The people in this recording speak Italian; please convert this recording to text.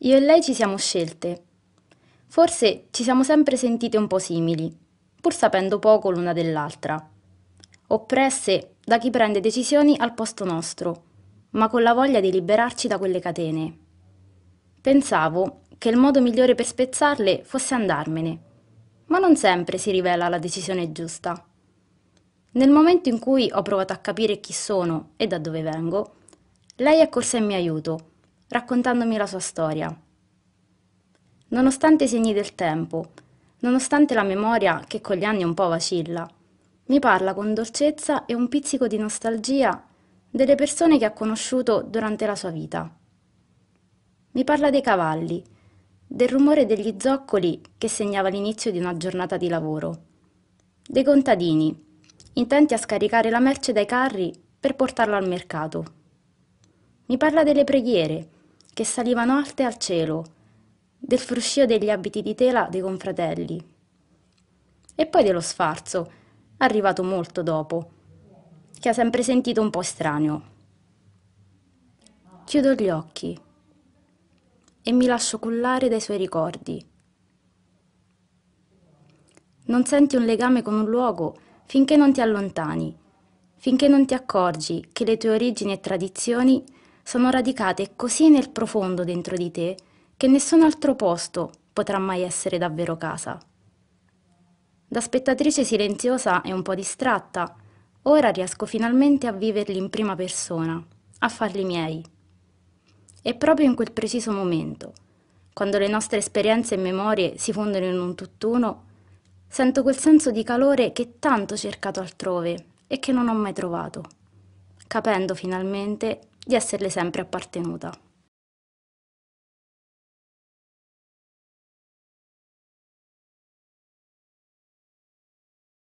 Io e lei ci siamo scelte. Forse ci siamo sempre sentite un po' simili, pur sapendo poco l'una dell'altra. Oppresse da chi prende decisioni al posto nostro, ma con la voglia di liberarci da quelle catene. Pensavo che il modo migliore per spezzarle fosse andarmene, ma non sempre si rivela la decisione giusta. Nel momento in cui ho provato a capire chi sono e da dove vengo, lei è corsa in mio aiuto raccontandomi la sua storia. Nonostante i segni del tempo, nonostante la memoria che con gli anni un po' vacilla, mi parla con dolcezza e un pizzico di nostalgia delle persone che ha conosciuto durante la sua vita. Mi parla dei cavalli, del rumore degli zoccoli che segnava l'inizio di una giornata di lavoro, dei contadini, intenti a scaricare la merce dai carri per portarla al mercato. Mi parla delle preghiere, che salivano alte al cielo, del fruscio degli abiti di tela dei confratelli. E poi dello sfarzo, arrivato molto dopo, che ha sempre sentito un po' strano. Chiudo gli occhi e mi lascio cullare dai suoi ricordi. Non senti un legame con un luogo finché non ti allontani, finché non ti accorgi che le tue origini e tradizioni sono radicate così nel profondo dentro di te che nessun altro posto potrà mai essere davvero casa. Da spettatrice silenziosa e un po' distratta, ora riesco finalmente a viverli in prima persona, a farli miei. E proprio in quel preciso momento, quando le nostre esperienze e memorie si fondono in un tutt'uno, sento quel senso di calore che tanto ho cercato altrove e che non ho mai trovato, capendo finalmente di esserle sempre appartenuta.